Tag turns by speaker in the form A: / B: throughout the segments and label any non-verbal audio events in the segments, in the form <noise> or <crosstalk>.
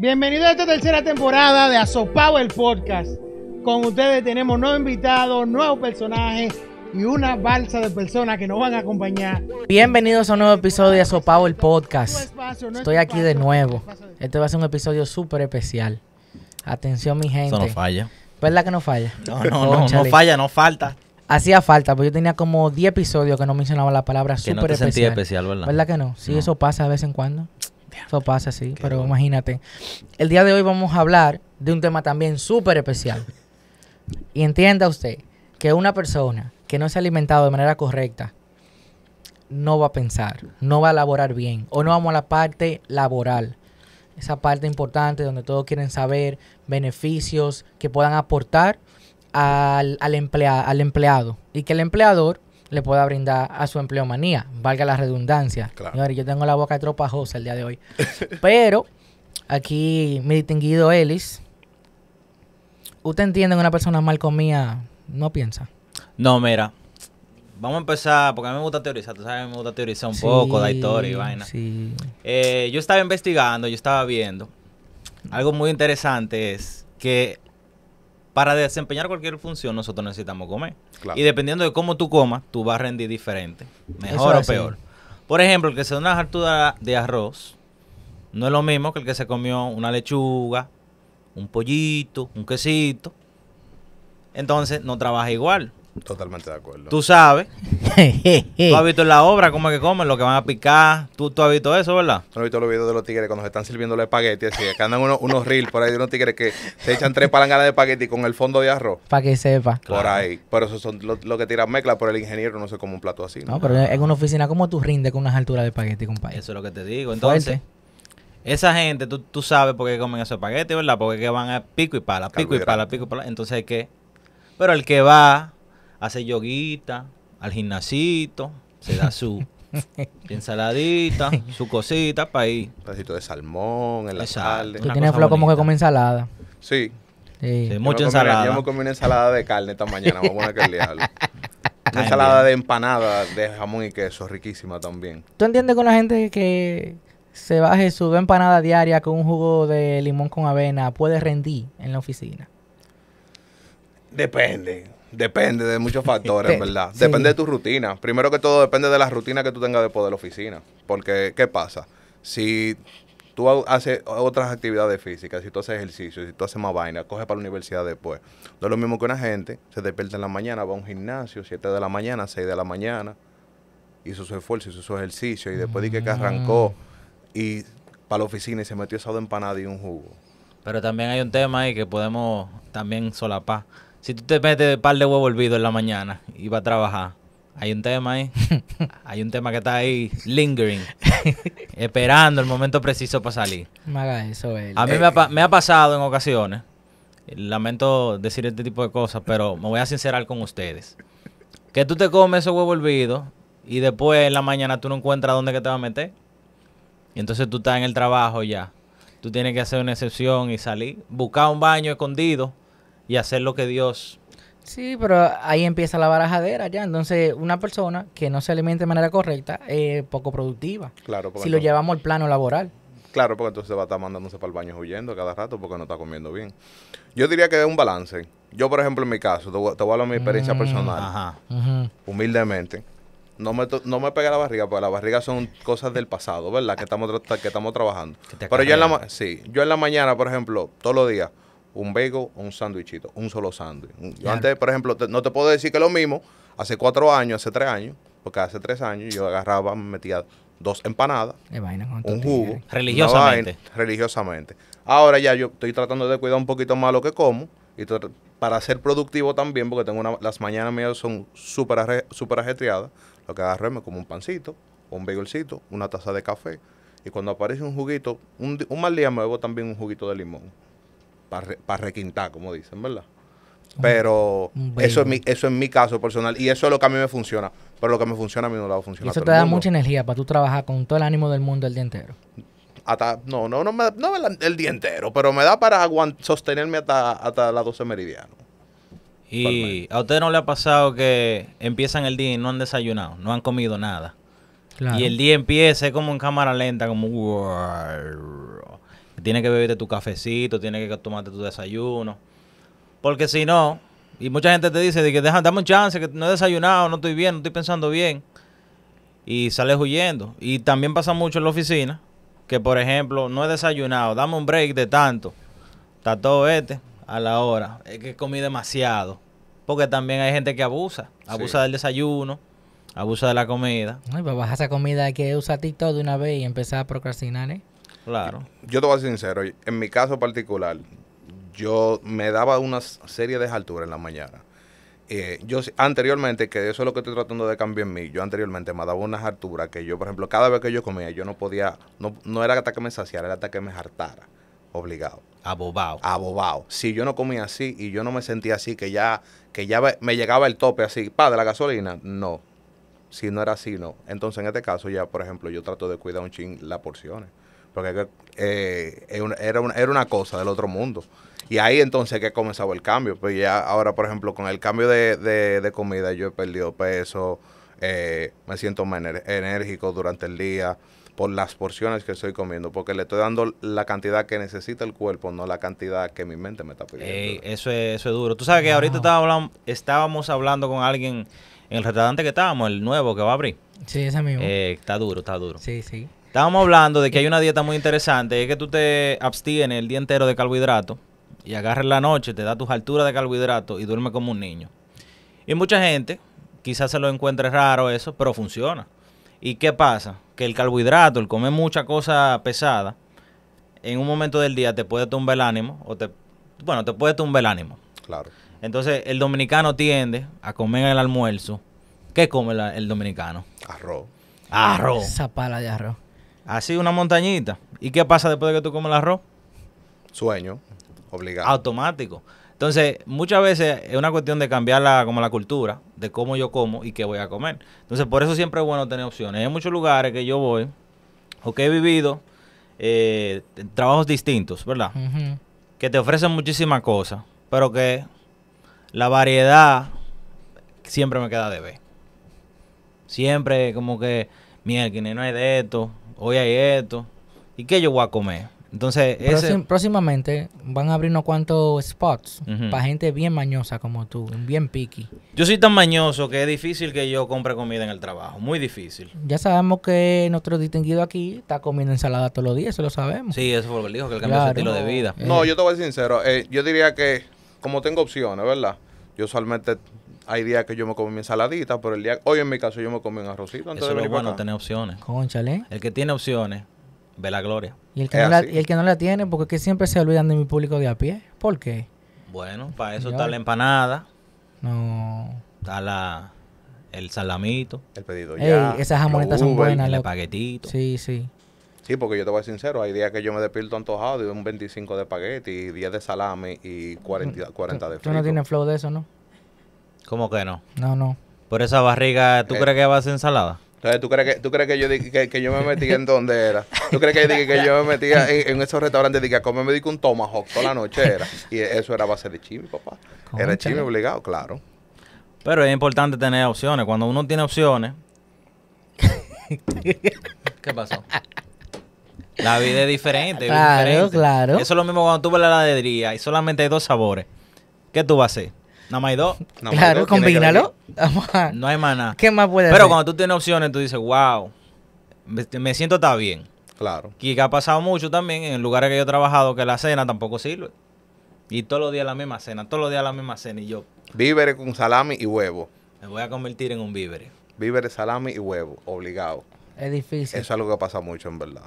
A: Bienvenidos a esta tercera temporada de Azopower el Podcast. Con ustedes tenemos nuevos invitados, nuevos personajes y una balsa de personas que nos van a acompañar.
B: Bienvenidos a un nuevo episodio de Azopower el Podcast. Estoy aquí de nuevo. Este va a ser un episodio súper especial. Atención, mi gente. Eso no falla. ¿Verdad que no falla? No, no, no, no, falla, no falta. Hacía falta, porque yo tenía como 10 episodios que no mencionaba la palabra súper especial. especial, ¿verdad? ¿Verdad que no? Sí, eso pasa de vez en cuando. Eso pasa, sí, pero imagínate. El día de hoy vamos a hablar de un tema también súper especial. y entienda usted que una persona que no se ha alimentado de manera correcta no va a pensar, no va a laborar bien, o no vamos a la parte laboral esa parte importante donde todos quieren saber beneficios que puedan aportar al, al empleado y que el empleador le pueda brindar a su empleomanía, valga la redundancia. Claro. Señores, yo tengo la boca de tropa el día de hoy. <laughs> Pero aquí mi distinguido Ellis, ¿usted entiende que una persona mal comida no piensa?
A: No, mira, vamos a empezar, porque a mí me gusta teorizar, tú sabes, me gusta teorizar un poco la historia y vaina. Sí. Eh, yo estaba investigando, yo estaba viendo. Algo muy interesante es que para desempeñar cualquier función nosotros necesitamos comer. Y dependiendo de cómo tú comas, tú vas a rendir diferente, mejor o peor. Por ejemplo, el que se da una hartura de arroz no es lo mismo que el que se comió una lechuga, un pollito, un quesito. Entonces no trabaja igual.
C: Totalmente de acuerdo. Tú
A: sabes. <laughs> tú has visto en la obra cómo es que
C: comen, lo que van a picar. Tú, tú has visto eso, ¿verdad? no he visto los videos de los tigres cuando se están sirviendo los espaguetis. Así que andan unos, reels por ahí de unos tigres que se echan tres palanganas de espagueti con el fondo de arroz.
B: Para que sepa.
C: Por ahí. Pero eso son lo que tiran mezcla por el ingeniero. No se come un plato así. No, pero en
B: una oficina, ¿cómo tú rindes con unas alturas de espagueti, compadre? Eso es lo que te
C: digo. Entonces.
A: Esa gente, tú, sabes por qué comen esos espaguetis, ¿verdad? Porque que van a pico y pala, pico y pala, pico y pala. Entonces qué Pero el que va hace yoguita, al gimnasito, se da su <laughs> ensaladita, su cosita para ahí. Un pedacito de salmón en la tarde. Tú
B: tienes flow como que come ensalada. Sí. sí. mucha ensalada. Yo me comí
C: ensalada de carne esta mañana, vamos a que el <laughs> Una ensalada de empanada de jamón y queso, riquísima también.
B: ¿Tú entiendes con la gente que se baje su empanada diaria con un jugo de limón con avena, puede rendir en la oficina?
C: Depende. Depende de muchos factores, <laughs> verdad. Depende de tu rutina. Primero que todo, depende de la rutina que tú tengas después de la oficina. Porque, ¿qué pasa? Si tú haces otras actividades físicas, si tú haces ejercicio, si tú haces más vaina, coges para la universidad después. No es lo mismo que una gente se despierta en la mañana, va a un gimnasio, 7 de la mañana, 6 de la mañana, hizo su esfuerzo, hizo su ejercicio, y después de que arrancó mm. y para la oficina y se metió esa empanada y un
A: jugo. Pero también hay un tema ahí que podemos también solapar si tú te metes un par de huevos olvido en la mañana y vas a trabajar, hay un tema ahí. <laughs> hay un tema que está ahí lingering, <laughs> esperando el momento preciso para salir.
B: eso, A mí
A: me ha, pasado en ocasiones. Lamento decir este tipo de cosas, pero me voy a sincerar con ustedes. Que tú te comes esos huevos olvidos y después en la mañana tú no encuentras dónde que te vas a meter. Y entonces tú estás en el trabajo ya. Tú tienes que hacer una excepción y salir. Buscar un baño escondido y hacer lo que Dios.
B: Sí, pero ahí empieza la barajadera ya. Entonces, una persona que no se alimente de manera correcta es poco productiva.
C: Claro, si lo llevamos
B: al plano laboral.
C: Claro, porque entonces va a estar mandándose para el baño huyendo cada rato porque no está comiendo bien. Yo diría que es un balance. Yo, por ejemplo, en mi caso, te, voy a hablar de mi experiencia mm, personal. Ajá. Humildemente. No me, no me la barriga, porque la barriga son cosas del pasado, ¿verdad? Que estamos, que estamos trabajando. Pero yo en, la, sí, yo en la mañana, por ejemplo, todos los días, un bego o un sándwichito, un solo sándwich. antes, por ejemplo, no te puedo decir que lo mismo, hace cuatro años, hace tres años, porque hace tres años yo agarraba, me metía dos empanadas,
B: un jugo. Religiosamente.
C: religiosamente. Ahora ya yo estoy tratando de cuidar un poquito más lo que como y para ser productivo también, porque tengo las mañanas mías son súper super ajetreadas, lo que agarro me como un pancito, un bagelcito, una taza de café y cuando aparece un juguito, un, un mal día me bebo también un juguito de limón para requintar, como dicen, ¿verdad?
B: Pero eso
C: es, mi, eso es mi caso personal y eso es lo que a mí me funciona. Pero lo que me funciona a mí no lo ha funcionado eso te da mucha
B: energía para tú trabajar con todo el ánimo del mundo el día entero.
C: Hasta, no, no, no, me, no el, día entero, pero me da para sostenerme hasta, hasta las 12 meridiano. ¿Y
A: a usted no le ha pasado que empiezan el día y no han desayunado, no han comido nada? Y el día empieza como en cámara lenta, como... Tienes que beberte tu cafecito, tienes que tomarte tu desayuno. Porque si no, y mucha gente te dice, de que deja, dame un chance, que no he desayunado, no estoy bien, no estoy pensando bien. Y sales huyendo. Y también pasa mucho en la oficina, que por ejemplo, no he desayunado, dame un break de tanto. Está todo este a la hora. Es que comí demasiado. Porque también hay gente que abusa. Abusa del desayuno, abusa de la comida.
B: Ay, pues baja esa comida que usa todo de una vez y empezar a procrastinar, ¿eh?
C: Claro. Yo te voy a ser sincero, en mi caso particular, yo me daba una serie de alturas en la mañana. Eh, yo anteriormente, que eso es lo que estoy tratando de cambiar en mí, yo anteriormente me daba unas alturas que yo, por ejemplo, cada vez que yo comía, yo no podía, no, era hasta que me saciara, era hasta que me hartara, obligado. Abobado. Abobado. Si yo no comía así y yo no me sentía así, que ya, que ya me llegaba el tope así, pa, de la gasolina, no. Si no era así, no. Entonces, en este caso, ya, por ejemplo, yo trato de cuidar un ching las porciones porque eh, era, una, era una cosa del otro mundo. Y ahí entonces que comenzaba el cambio. Pues ya ahora, por ejemplo, con el cambio de, comida, yo he perdido peso, eh, me siento más enérgico durante el día por las porciones que estoy comiendo, porque le estoy dando la cantidad que necesita el cuerpo, no la cantidad que mi mente me está pidiendo.
A: eso, es, eso es duro. Tú sabes que ahorita estábamos hablando, con alguien en el restaurante que estábamos, el nuevo que va a abrir. Sí, ese mismo. Eh, está duro, está duro. Sí, sí. Estábamos hablando de que hay una dieta muy interesante, es que tú te abstienes el día entero de carbohidratos y agarras la noche, te da tus alturas de carbohidratos y duermes como un niño. Y mucha gente, quizás se lo encuentre raro eso, pero funciona. ¿Y qué pasa? Que el carbohidrato, el comer mucha cosa pesada, en un momento del día te puede tumbar el ánimo o te bueno, te puede tumbar el ánimo. Claro. Entonces, el dominicano tiende a comer en el almuerzo. ¿Qué come el dominicano? Arroz. Arroz. Esa
B: pala de arroz.
A: Así una montañita. ¿Y qué pasa después de que tú comes el arroz? Sueño, obligado. Automático. Entonces, muchas veces es una cuestión de cambiar la, como la cultura, de cómo yo como y qué voy a comer. Entonces, por eso siempre es bueno tener opciones. Hay muchos lugares que yo voy o que he vivido eh, trabajos distintos, ¿verdad? Que te ofrecen muchísimas cosas, pero que la variedad siempre me queda de ver. Siempre como que miércoles no hay de esto, hoy hay esto, ¿y qué yo voy a comer? Entonces, ese...
B: próximamente van a abrir unos cuantos spots para gente bien mañosa como tú, bien picky.
A: Yo soy tan mañoso que es difícil que yo compre comida en el trabajo, muy difícil.
B: Ya sabemos que nuestro distinguido aquí está comiendo ensalada todos los días, eso lo sabemos.
C: Sí, eso fue lo que dijo, que él cambió su estilo de vida. No, eh. yo te voy a ser sincero, eh, yo diría que como tengo opciones, ¿verdad? Yo solamente hay días que yo me como mi ensaladita, pero el día, hoy en mi caso yo me comí un arrocito. Antes Eso de es bueno, tener
B: opciones. Conchale.
C: El que tiene opciones, ve la gloria.
B: Y el que, no la, que no la tiene, porque es que siempre se olvidan de mi público de a pie. ¿Por qué?
A: Bueno, para eso está la empanada.
B: No.
A: Está la, el salamito. El pedido ya. Esas jamonetas son buenas.
B: El paquetito. Sí, sí.
C: Sí, porque yo te voy a ser sincero, hay días que yo me despierto antojado y un 25 de espagueti, 10 de salame y 40, 40 de frito. Tú no tienes
B: flow de eso, ¿no? ¿Cómo que no? No, no.
C: Por esa barriga, ¿tú eh. crees que va a ser ensalada? ¿Tú crees que, tú crees que yo, yo me metí en donde era? ¿Tú crees que, que yo me metía en, esos restaurantes y que a di un tomahawk toda la noche era? Y eso era base de chimi, papá. Era chimi obligado, claro.
A: Pero es importante tener opciones. Cuando uno tiene opciones... <laughs> ¿Qué pasó? La vida es diferente. Claro, claro. Eso es lo mismo cuando tú ves la heladería y solamente hay dos sabores. ¿Qué tú vas a hacer? Nada más hay dos. claro, combínalo. No hay más nada. ¿Qué más puede Pero cuando tú tienes opciones, tú dices, wow, me siento está bien. Claro. Que ha pasado mucho también en lugares que yo he trabajado que la cena tampoco sirve. Y todos los días la misma cena, todos los días la misma cena. Y yo.
C: Víveres con salami y huevo. Me voy a convertir en un vívere Víveres, salami y huevo, obligado.
B: Es difícil. Eso es
C: algo que pasa mucho, en verdad.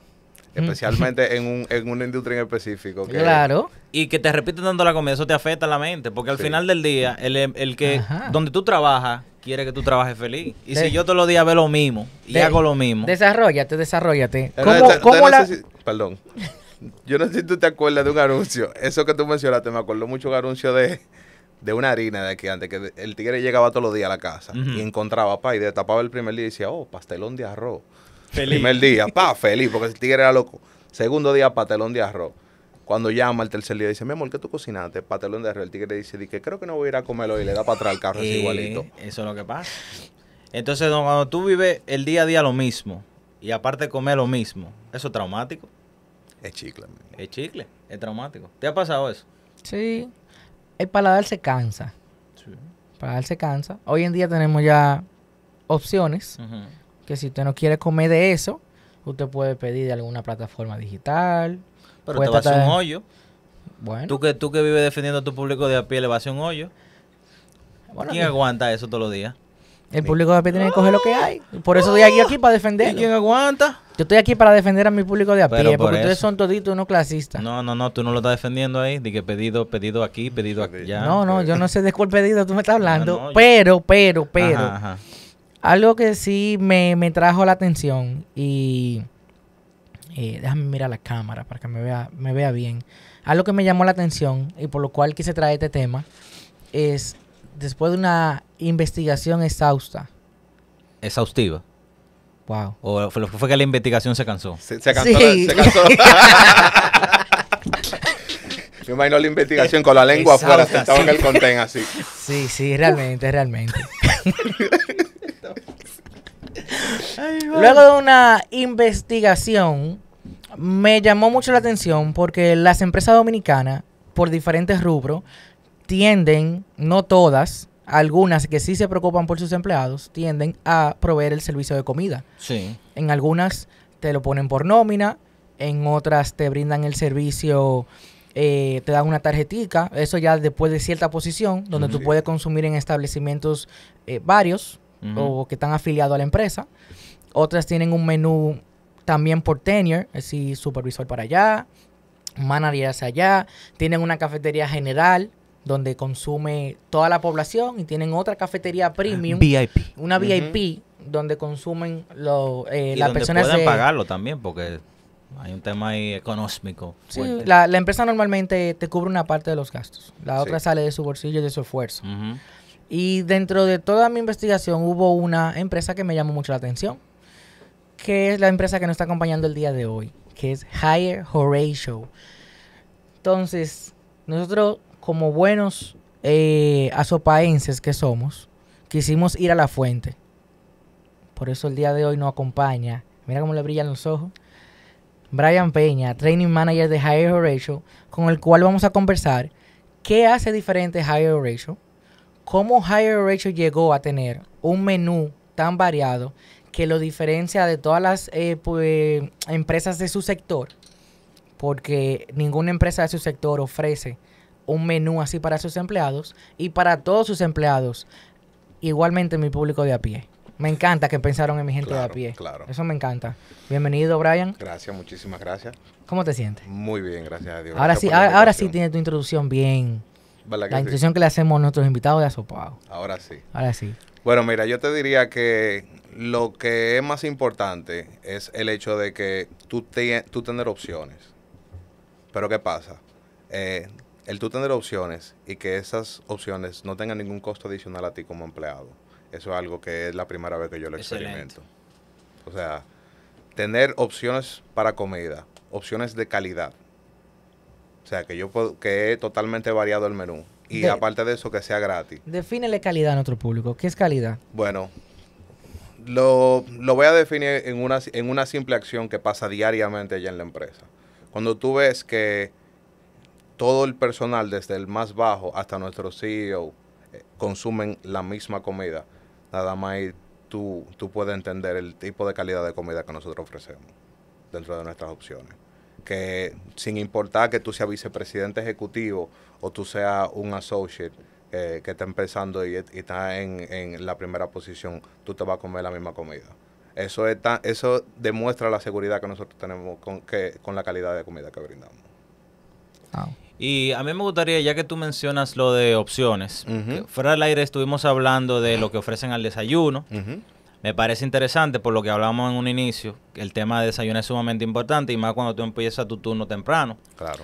C: <laughs> especialmente en, un, en una industria en específico.
A: claro. Y que te repiten dando la comida, eso te afecta la mente, porque al final del día,
C: el, el que
A: donde tú trabajas quiere que tú trabajes feliz. Y si yo todos los días veo lo mismo y hago lo mismo.
B: Desarrollate, desarrollate. Eh, la...
C: Perdón. <laughs> Yo no sé si tú te acuerdas de un anuncio. Eso que tú mencionaste, me acuerdo mucho un anuncio de, de una harina de aquí antes, que el tigre llegaba todos los días a la casa y encontraba pa y destapaba el primer día y decía, oh, pastelón de arroz. Primer día, pa, feliz, porque el tigre era loco. Segundo día, patelón de arroz. Cuando llama el tercer día, dice, mi amor, ¿qué tú cocinaste? Patelón de arroz. El tigre dice, que creo que no voy a ir a comerlo y le da para atrás el carro, es eh, igualito. Eso
A: es lo que pasa. Entonces, cuando tú vives el día a día lo mismo y aparte comer lo mismo, eso es traumático. Es chicle. Es chicle, es traumático. ¿Te ha pasado eso?
B: Sí. El paladar se cansa. Sí. El paladar se cansa. Hoy en día tenemos ya opciones. Ajá si usted no quiere comer de eso, usted puede pedir de alguna plataforma digital. Pero te va a hacer un hoyo.
A: Bueno. Tú que, tú que vives defendiendo a tu público de a pie, le va a hacer un hoyo. ¿Quién aguanta eso todos los días?
B: El público de a pie tiene que coger lo que hay. Por eso estoy aquí, aquí para defender. quién aguanta? Yo estoy aquí para defender a mi público de a pie, porque ustedes son toditos unos clasistas.
A: No, no, no, tú no lo estás defendiendo ahí. De que pedido, pedido aquí, pedido allá. No, no,
B: yo no sé de cuál pedido tú me estás ah, hablando. pero, pero, pero. Algo que sí me, trajo la atención y... Eh, déjame mirar la cámara para que me vea, me vea bien. Algo que me llamó la atención y por lo cual quise traer este tema es, después de una investigación exhausta.
A: Exhaustiva. Wow. ¿O fue, que la investigación se cansó? Se, cansó. se cansó.
C: <laughs> <laughs> me imagino la investigación con la lengua afuera, sentado en el contén así.
B: Sí, sí, realmente, realmente. <laughs> Luego de una investigación, me llamó mucho la atención porque las empresas dominicanas, por diferentes rubros, tienden, no todas, algunas que sí se preocupan por sus empleados, tienden a proveer el servicio de comida. En algunas te lo ponen por nómina, en otras te brindan el servicio, eh, te dan una tarjetica, eso ya después de cierta posición, donde tú puedes consumir en establecimientos eh, varios, o que están afiliados a la empresa. Otras tienen un menú también por tenure, es decir, supervisor para allá, manager hacia allá. Tienen una cafetería general donde consume toda la población y tienen otra cafetería ah, premium. VIP. Una VIP donde consumen los eh, las personas. Pueden
A: pagarlo también porque hay un tema ahí económico. Sí,
B: la, empresa normalmente te cubre una parte de los gastos. La otra sale de su bolsillo y de su esfuerzo. Y dentro de toda mi investigación hubo una empresa que me llamó mucho la atención, que es la empresa que nos está acompañando el día de hoy, que es Hire Horatio. Entonces, nosotros como buenos eh, azopaenses que somos, quisimos ir a la fuente. Por eso el día de hoy nos acompaña. Mira cómo le brillan los ojos. Brian Peña, Training Manager de Higher Horatio, con el cual vamos a conversar qué hace diferente Higher Horatio cómo Higher Ratio llegó a tener un menú tan variado que lo diferencia de todas las eh, pues, empresas de su sector, porque ninguna empresa de su sector ofrece un menú así para sus empleados y para todos sus empleados, igualmente mi público de a pie. Me encanta que pensaron en mi gente de a pie. Claro. Eso me encanta. Bienvenido, Brian.
C: Gracias, muchísimas gracias.
B: ¿Cómo te sientes?
C: Muy bien, gracias a Dios. Ahora sí, ahora,
B: sí tienes tu introducción bien la sí? que le hacemos a nuestros invitados es asopado. Ahora sí. Ahora sí.
C: Bueno, mira, yo te diría que lo que es más importante es el hecho de que tú, te, tú tener opciones. Pero ¿qué pasa? Eh, el tú tener opciones y que esas opciones no tengan ningún costo adicional a ti como empleado. Eso es algo que es la primera vez que yo lo experimento. O sea, tener opciones para comida, opciones de calidad, o sea, que yo que es totalmente variado el menú. Y aparte de eso, que sea gratis.
B: Defínele calidad a nuestro público. ¿Qué es calidad?
C: Bueno, lo, lo voy a definir en una, en una simple acción que pasa diariamente allá en la empresa. Cuando tú ves que todo el personal, desde el más bajo hasta nuestro CEO, eh, consumen la misma comida, nada más tú, tú puedes entender el tipo de calidad de comida que nosotros ofrecemos dentro de nuestras opciones que sin importar que tú seas vicepresidente ejecutivo o tú seas un associate eh, que está empezando y, está en, en, la primera posición, tú te vas a comer la misma comida. Eso, está, eso demuestra la seguridad que nosotros tenemos con, que, con la calidad de comida que brindamos.
A: Ah. Y a mí me gustaría, ya que tú mencionas lo de opciones, fuera del aire estuvimos hablando de lo que ofrecen al desayuno. Me parece interesante por lo que hablábamos en un inicio, que el tema de desayuno es sumamente importante y más cuando tú empiezas tu turno temprano. Claro.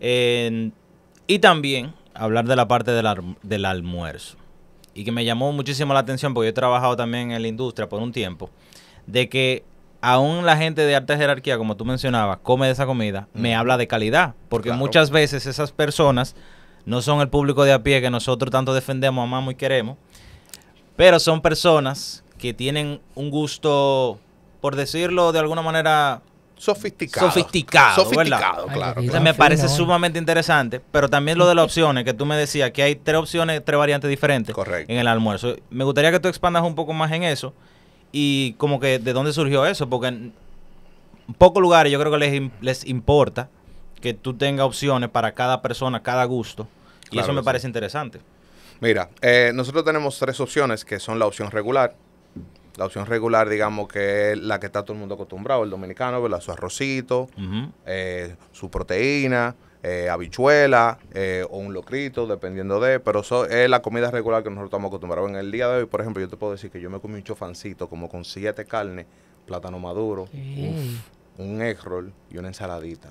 A: y también hablar de la parte del, almuerzo. Y que me llamó muchísimo la atención porque yo he trabajado también en la industria por un tiempo, de que aún la gente de alta jerarquía, como tú mencionabas, come de esa comida, me habla de calidad, porque muchas veces esas personas no son el público de a pie que nosotros tanto defendemos, amamos y queremos, pero son personas que tienen un gusto, por decirlo de alguna manera, sofisticado. Sofisticado, claro. me parece ¿eh? sumamente interesante, pero también lo de las opciones, que tú me decías que hay tres opciones, tres variantes diferentes en el almuerzo. Me gustaría que tú expandas un poco más en eso y como que de dónde surgió eso, porque en pocos lugares yo creo que les, les importa que tú tengas opciones para cada persona, cada gusto, y eso me parece interesante.
C: Mira, eh, nosotros tenemos tres opciones, que son la opción regular, la opción regular, digamos, que es la que está todo el mundo acostumbrado, el dominicano, ¿verdad? Su arrocito, eh, su proteína, eh, habichuela eh, o un locrito, dependiendo de. Pero eso es la comida regular que nosotros estamos acostumbrados. En el día de hoy, por ejemplo, yo te puedo decir que yo me comí un chofancito como con siete carnes, plátano maduro, un egg roll y una ensaladita.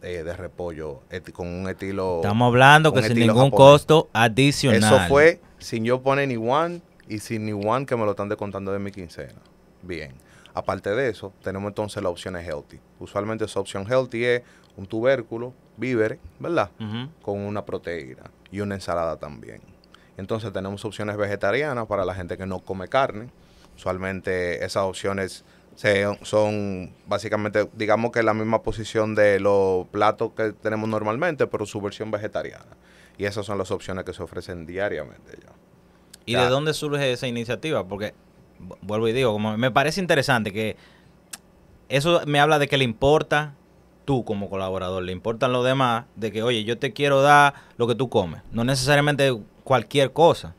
C: de repollo con un estilo. Estamos hablando que sin ningún costo adicional. Eso fue sin yo poner ni one y sin One que me lo están descontando de mi quincena. Bien. Aparte de eso, tenemos entonces la opción healthy. Usualmente esa opción healthy es un tubérculo, víveres, ¿verdad? Con una proteína y una ensalada también. Entonces tenemos opciones vegetarianas para la gente que no come carne. Usualmente esas opciones se, son básicamente, digamos que la misma posición de los platos que tenemos normalmente, pero su versión vegetariana. Y esas son las opciones que se ofrecen diariamente ya. ¿Y de
A: dónde surge esa iniciativa? Porque, vuelvo y digo, como me parece interesante que eso me habla de que le importa tú como colaborador, le importan los demás, de que, oye, yo te quiero dar lo que tú comes, no necesariamente cualquier cosa.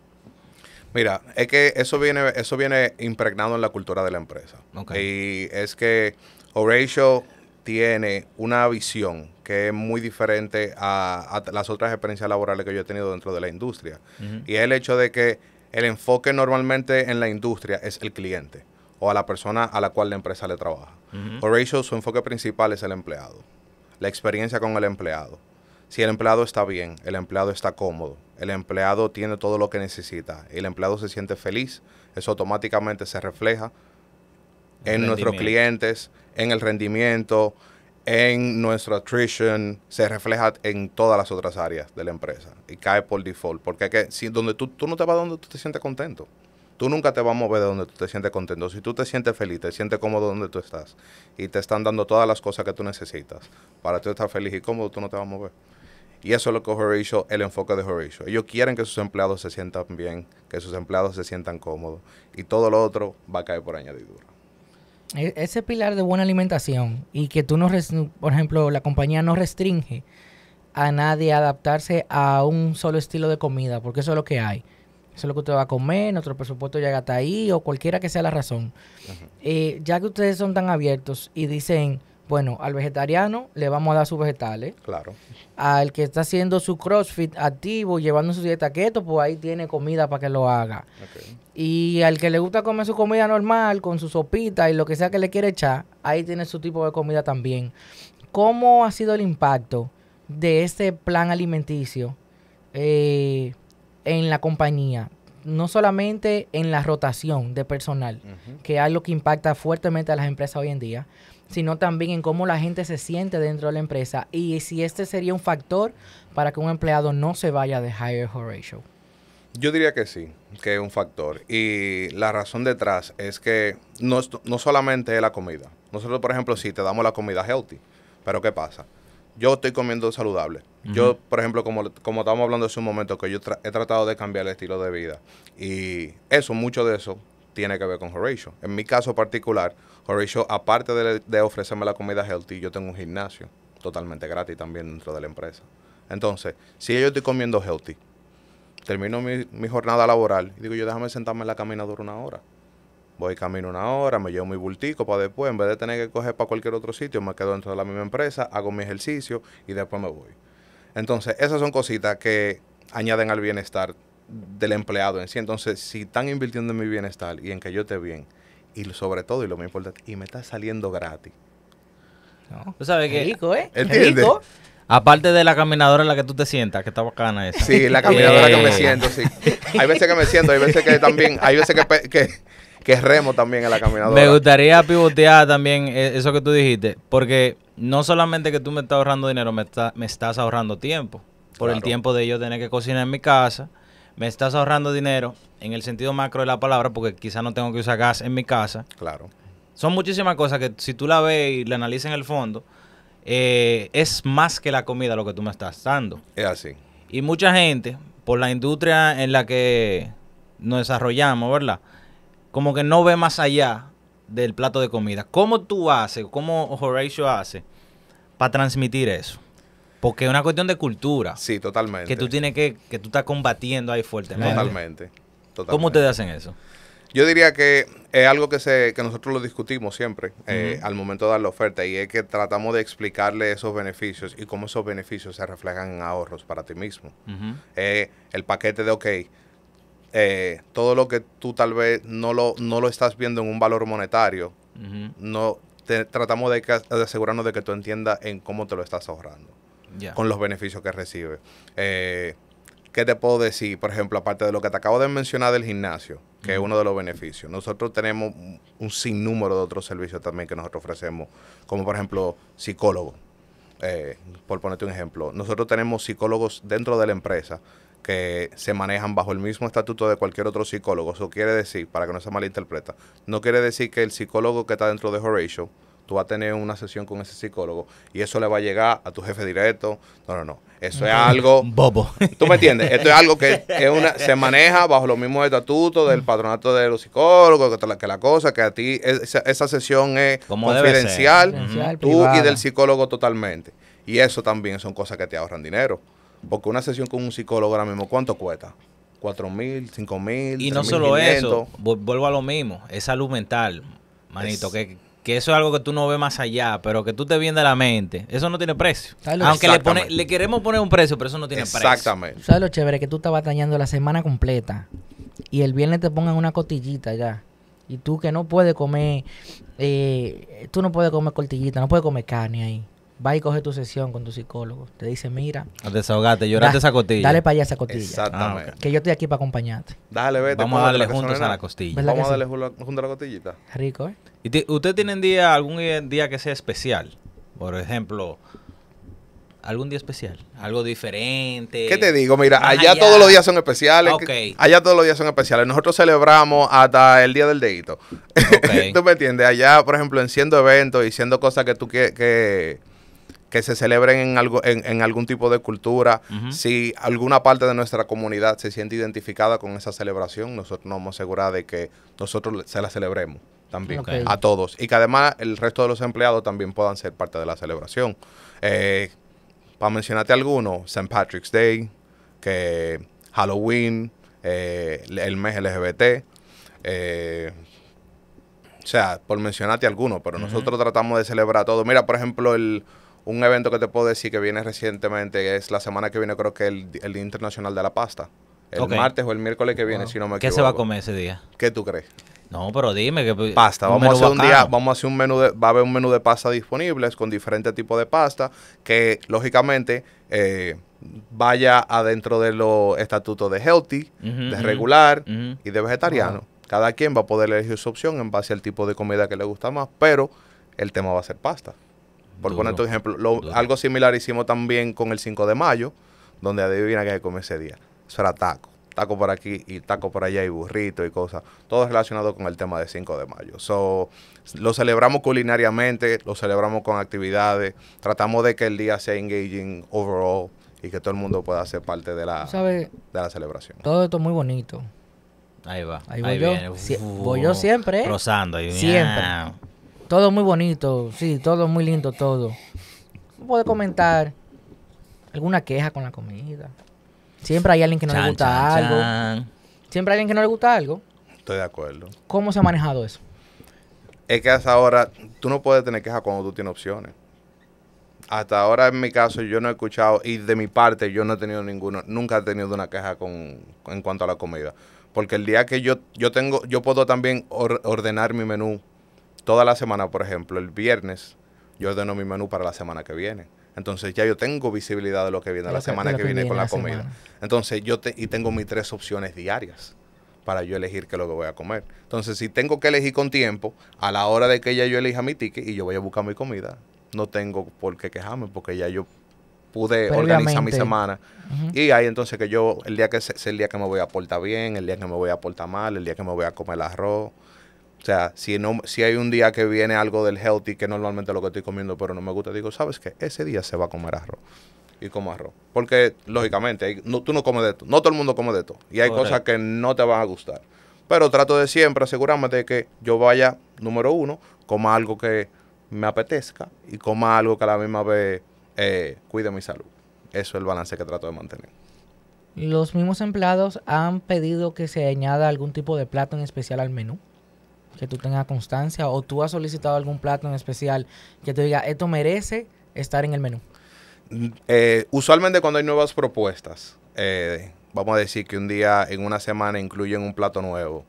C: Mira, es que eso viene, eso viene impregnado en la cultura de la empresa. Y es que Horatio tiene una visión que es muy diferente a, las otras experiencias laborales que yo he tenido dentro de la industria. Y es el hecho de que el enfoque normalmente en la industria es el cliente o a la persona a la cual la empresa le trabaja. Horatio, su enfoque principal es el empleado, la experiencia con el empleado. Si el empleado está bien, el empleado está cómodo, el empleado tiene todo lo que necesita, el empleado se siente feliz, eso automáticamente se refleja en nuestros clientes, en el rendimiento, en nuestra attrition se refleja en todas las otras áreas de la empresa y cae por default. Porque es que si, donde tú, no te vas donde tú te sientes contento. Tú nunca te vas a mover de donde tú te sientes contento. Si tú te sientes feliz, te sientes cómodo donde tú estás y te están dando todas las cosas que tú necesitas para tú estar feliz y cómodo, tú no te vas a mover. Y eso es lo que Horatio, el enfoque de Horatio. Ellos quieren que sus empleados se sientan bien, que sus empleados se sientan cómodos y todo lo otro va a caer por añadidura.
B: E, ese pilar de buena alimentación y que tú no, por ejemplo, la compañía no restringe a nadie a adaptarse a un solo estilo de comida, porque eso es lo que hay. Eso es lo que usted va a comer, nuestro presupuesto llega hasta ahí o cualquiera que sea la razón. Eh, ya que ustedes son tan abiertos y dicen, bueno, al vegetariano le vamos a dar sus vegetales. Claro. Al que está haciendo su CrossFit activo, llevando su dieta keto, pues ahí tiene comida para que lo haga. Y al que le gusta comer su comida normal, con su sopita y lo que sea que le quiere echar, ahí tiene su tipo de comida también. ¿Cómo ha sido el impacto de este plan alimenticio eh, en la compañía? no solamente en la rotación de personal, que es algo que impacta fuertemente a las empresas hoy en día, sino también en cómo la gente se siente dentro de la empresa y si este sería un factor para que un empleado no se vaya de higher ratio.
C: Yo diría que sí, que es un factor. Y la razón detrás es que no, solamente es la comida. Nosotros, por ejemplo, sí te damos la comida healthy, pero ¿qué pasa? Yo estoy comiendo saludable. Yo, por ejemplo, como, como estábamos hablando hace un momento, que yo he tratado de cambiar el estilo de vida. Y eso, mucho de eso, tiene que ver con Horatio. En mi caso particular, Horatio, aparte de, ofrecerme la comida healthy, yo tengo un gimnasio totalmente gratis también dentro de la empresa. Entonces, si yo estoy comiendo healthy, termino mi, mi, jornada laboral y digo yo déjame sentarme en la caminadora una hora. Voy camino una hora, me llevo mi bultico para después, en vez de tener que coger para cualquier otro sitio, me quedo dentro de la misma empresa, hago mi ejercicio y después me voy. Entonces, esas son cositas que añaden al bienestar del empleado en sí. Entonces, si están invirtiendo en mi bienestar y en que yo esté bien, y sobre todo, y lo más importante, y me está saliendo gratis.
A: ¿Tú sabes qué? Rico, ¿eh? Rico. Aparte de la caminadora en la que tú te sientas, que está bacana esa. Sí, la <laughs> caminadora que me eh. siento, sí.
C: Hay veces que me siento, hay veces que también, hay veces que, que, remo también en la caminadora. Me
A: gustaría pivotear también eh, eso que tú dijiste, porque no solamente que tú me estás ahorrando dinero, me, me estás ahorrando tiempo. Por el tiempo de yo tener que cocinar en mi casa, me estás ahorrando dinero en el sentido macro de la palabra, porque quizás no tengo que usar gas en mi casa. Claro. Son muchísimas cosas que si tú la ves y la analizas en el fondo, eh, es más que la comida lo que tú me estás dando. Es así. Y mucha gente, por la industria en la que nos desarrollamos, ¿verdad? Como que no ve más allá del plato de comida. ¿Cómo tú haces, cómo Horatio hace para transmitir eso? Porque es una cuestión de
C: cultura. Sí, totalmente. Que tú
A: tienes que, que tú estás combatiendo ahí fuertemente. Totalmente.
C: ¿Cómo ustedes hacen eso? Yo diría que es algo que, se, que nosotros lo discutimos siempre eh, al momento de dar la oferta y es que tratamos de explicarle esos beneficios y cómo esos beneficios se reflejan en ahorros para ti mismo. Eh, el paquete de, ok, eh, todo lo que tú tal vez no lo, no lo estás viendo en un valor monetario, no tratamos de asegurarnos de que tú entiendas en cómo te lo estás ahorrando con los beneficios que recibe. Eh, ¿Qué te puedo decir? Por ejemplo, aparte de lo que te acabo de mencionar del gimnasio, que es uno de los beneficios. Nosotros tenemos un sinnúmero de otros servicios también que nosotros ofrecemos, como por ejemplo psicólogo. Eh, por ponerte un ejemplo, nosotros tenemos psicólogos dentro de la empresa que se manejan bajo el mismo estatuto de cualquier otro psicólogo. Eso quiere decir, para que no se malinterpreta, no quiere decir que el psicólogo que está dentro de Horatio tú vas a tener una sesión con ese psicólogo y eso le va a llegar a tu jefe directo. No, no, no. Eso es algo. Bobo. ¿Tú me entiendes? Esto es algo que se maneja bajo los mismos estatutos del patronato de los psicólogos, que la, cosa, que a ti esa, sesión es confidencial, tú y del psicólogo totalmente. Y eso también son cosas que te ahorran dinero. Porque una sesión con un psicólogo ahora mismo, ¿cuánto cuesta? ¿Cuatro mil, ¿Cinco mil. Y no solo eso,
A: vuelvo a lo mismo, es salud mental, manito, que que eso es algo que tú no ves más allá, pero que tú te vienes de la mente, eso no tiene precio. Aunque le, pone, le queremos poner un precio, pero eso no tiene precio. Exactamente.
B: ¿Sabes lo chévere? Que tú estabas batañando la semana completa y el viernes te pongan una cotillita ya. Y tú que no puedes comer, eh, tú no puedes comer cortillita, no puedes comer carne ahí va y coge tu sesión con tu psicólogo. Te dice, mira.
C: Desahogate, llorate esa costilla. Dale para allá esa costilla. Exactamente.
B: Ah, que yo estoy aquí para acompañarte.
C: Dale, vete. Vamos a darle
A: juntos a la costilla. Vamos a darle
C: juntos a la costillita.
B: Rico, ¿eh?
A: ¿Y ¿Usted tiene día, algún día que sea especial? Por ejemplo, algún día especial, algo
C: diferente. ¿Qué te digo? Mira, allá, todos los días son especiales. Allá todos los días son especiales. Nosotros celebramos hasta el día del dedito. <laughs> ¿Tú me entiendes? Allá, por ejemplo, enciendo eventos y haciendo cosas que tú que, que se celebren en, algo, en, algún tipo de cultura. Si alguna parte de nuestra comunidad se siente identificada con esa celebración, nosotros nos vamos a asegurar de que nosotros se la celebremos también a todos y que además el resto de los empleados también puedan ser parte de la celebración. Eh, para mencionarte algunos, St. Patrick's Day, que Halloween, eh, el mes LGBT, eh, o sea, por mencionarte alguno, pero nosotros tratamos de celebrar todo. Mira, por ejemplo, el un evento que te puedo decir que viene recientemente es la semana que viene, creo que el, el Día Internacional de la Pasta. El martes o el miércoles que viene, si no me equivoco. ¿Qué se va a comer ese día? ¿Qué tú crees? No,
A: pero dime que pues, pasta. Vamos a hacer un día,
C: vamos a hacer un menú, de, va a haber un menú de pasta disponibles con diferentes tipos de pasta que lógicamente eh, vaya adentro de los estatutos de healthy, de regular y de vegetariano. Cada quien va a poder elegir su opción en base al tipo de comida que le gusta más, pero el tema va a ser pasta por poner tu ejemplo. algo similar hicimos también con el 5 de mayo, donde adivina que se come ese día. Eso era taco. Taco por aquí y taco por allá y burrito y cosas. Todo relacionado con el tema de 5 de mayo. lo celebramos culinariamente, lo celebramos con actividades. Tratamos de que el día sea engaging overall y que todo el mundo pueda ser parte de la, de la celebración.
B: Todo esto es muy bonito. Ahí va. Ahí voy yo. voy yo siempre. ¿eh?
C: Rosando. ahí. Siempre.
B: Todo muy bonito, sí, todo muy lindo, todo. Puede comentar alguna queja con la comida. Siempre hay alguien que no le gusta algo. Siempre hay alguien que no le gusta algo.
C: Estoy de acuerdo.
B: ¿Cómo se ha manejado eso?
C: Es que hasta ahora tú no puedes tener queja cuando tú tienes opciones. Hasta ahora en mi caso yo no he escuchado y de mi parte yo no he tenido ninguno, nunca he tenido una queja con, en cuanto a la comida. Porque el día que yo, yo tengo, yo puedo también ordenar mi menú toda la semana, por ejemplo, el viernes, yo ordeno mi menú para la semana que viene. Entonces ya yo tengo visibilidad de lo que viene la semana que, viene, con la, comida. Entonces yo y tengo mis tres opciones diarias para yo elegir qué es lo que voy a comer. Entonces si tengo que elegir con tiempo, a la hora de que ya yo elija mi ticket y yo voy a buscar mi comida, no tengo por qué quejarme porque ya yo pude organizar mi semana. Y ahí entonces que yo, el día que es el día que me voy a portar bien, el día que me voy a portar mal, el día que me voy a comer el arroz. O sea, si, no, si hay un día que viene algo del healthy, que normalmente es lo que estoy comiendo, pero no me gusta, digo, ¿sabes qué? Ese día se va a comer arroz. Y como arroz. Porque, lógicamente, no, tú no comes de esto. No todo el mundo come de esto. Y hay cosas que no te van a gustar. Pero trato de siempre asegurarme de que yo vaya, número uno, coma algo que me apetezca y coma algo que a la misma vez eh, cuide mi salud. Eso es el balance que trato de mantener.
B: ¿Los mismos empleados han pedido que se añada algún tipo de plato en especial al menú? que tú tengas constancia o tú has solicitado algún plato en especial que te diga, esto merece estar en el menú?
C: Mm, eh, usualmente cuando hay nuevas propuestas, eh, vamos a decir que un día en una semana incluyen un plato nuevo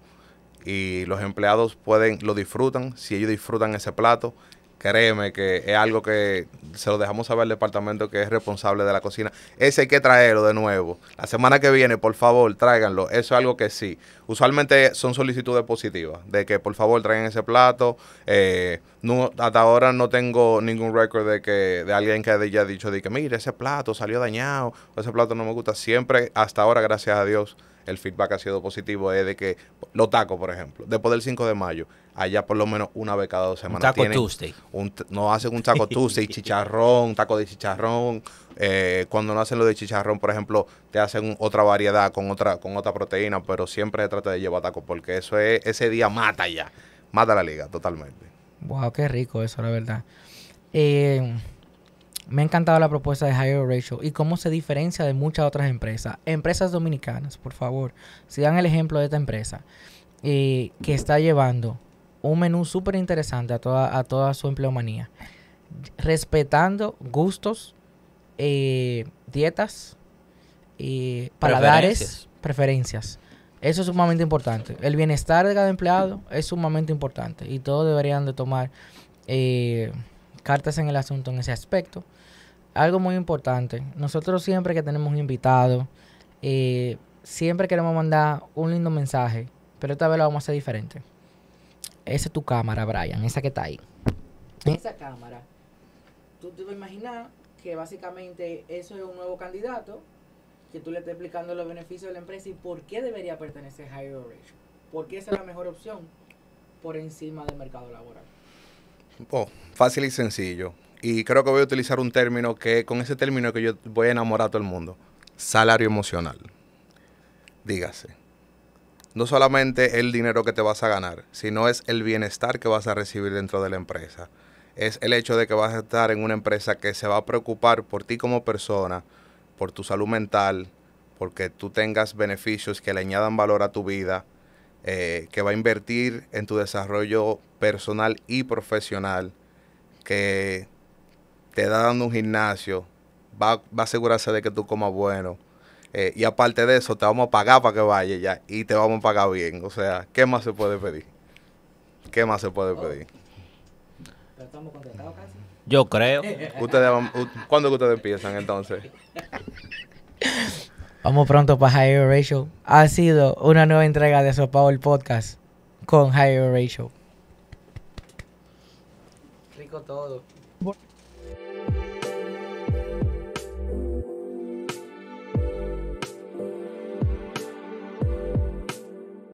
C: y los empleados pueden lo disfrutan, si ellos disfrutan ese plato, Créeme que es algo que se lo dejamos saber al departamento que es responsable de la cocina. Ese hay que traerlo de nuevo. La semana que viene, por favor, tráiganlo. Eso es algo que sí. Usualmente son solicitudes positivas, de que por favor traigan ese plato. Eh, no, hasta ahora no tengo ningún récord de que de alguien que haya dicho de que, mire, ese plato salió dañado, ese plato no me gusta. Siempre, hasta ahora, gracias a Dios, el feedback ha sido positivo es de que los tacos, por ejemplo, después del 5 de mayo, allá por lo menos una vez cada dos semanas. Un taco no hacen un taco <laughs> Tuesday, chicharrón, taco de chicharrón. Eh, cuando no hacen lo de chicharrón, por ejemplo, te hacen otra variedad con otra, con otra proteína, pero siempre se trata de llevar tacos porque eso es, ese día mata ya. Mata la liga totalmente.
B: Wow, qué rico eso, la verdad. Eh, me ha encantado la propuesta de Higher Ratio y cómo se diferencia de muchas otras empresas. Empresas dominicanas, por favor, dan el ejemplo de esta empresa eh, que está llevando un menú súper interesante a toda, a toda su empleomanía, respetando gustos, eh, dietas, eh, paladares, preferencias. Eso es sumamente importante. El bienestar de cada empleado es sumamente importante y todos deberían de tomar cartas en el asunto en ese aspecto. Algo muy importante, nosotros siempre que tenemos invitado eh, siempre queremos mandar un lindo mensaje, pero esta vez lo vamos a hacer diferente. Esa es tu cámara, Brian, esa que está ahí. ¿Eh? Esa cámara, tú te vas a imaginar que básicamente eso es un nuevo candidato, que tú le estás explicando los beneficios de la empresa y por qué debería pertenecer a Higher Ratio, por qué esa es la mejor opción por encima del mercado laboral.
C: Oh, fácil y sencillo. Y creo que voy a utilizar un término que, con ese término que yo voy a enamorar a todo el mundo. Salario emocional. Dígase. No solamente el dinero que te vas a ganar, sino es el bienestar que vas a recibir dentro de la empresa. Es el hecho de que vas a estar en una empresa que se va a preocupar por ti como persona, por tu salud mental, porque tú tengas beneficios que le añadan valor a tu vida, eh, que va a invertir en tu desarrollo personal y profesional, que te da dando un gimnasio, va, a asegurarse de que tú comas bueno. Eh, y aparte de eso, te vamos a pagar para que vayas ya y te vamos a pagar bien. O sea, ¿qué más se puede pedir? ¿Qué más se puede pedir? Yo creo. ¿Ustedes, ¿Cuándo ustedes empiezan entonces? <laughs>
B: Vamos pronto para Higher Ratio. Ha sido una nueva entrega de Sopao Podcast con Higher Ratio. Rico todo.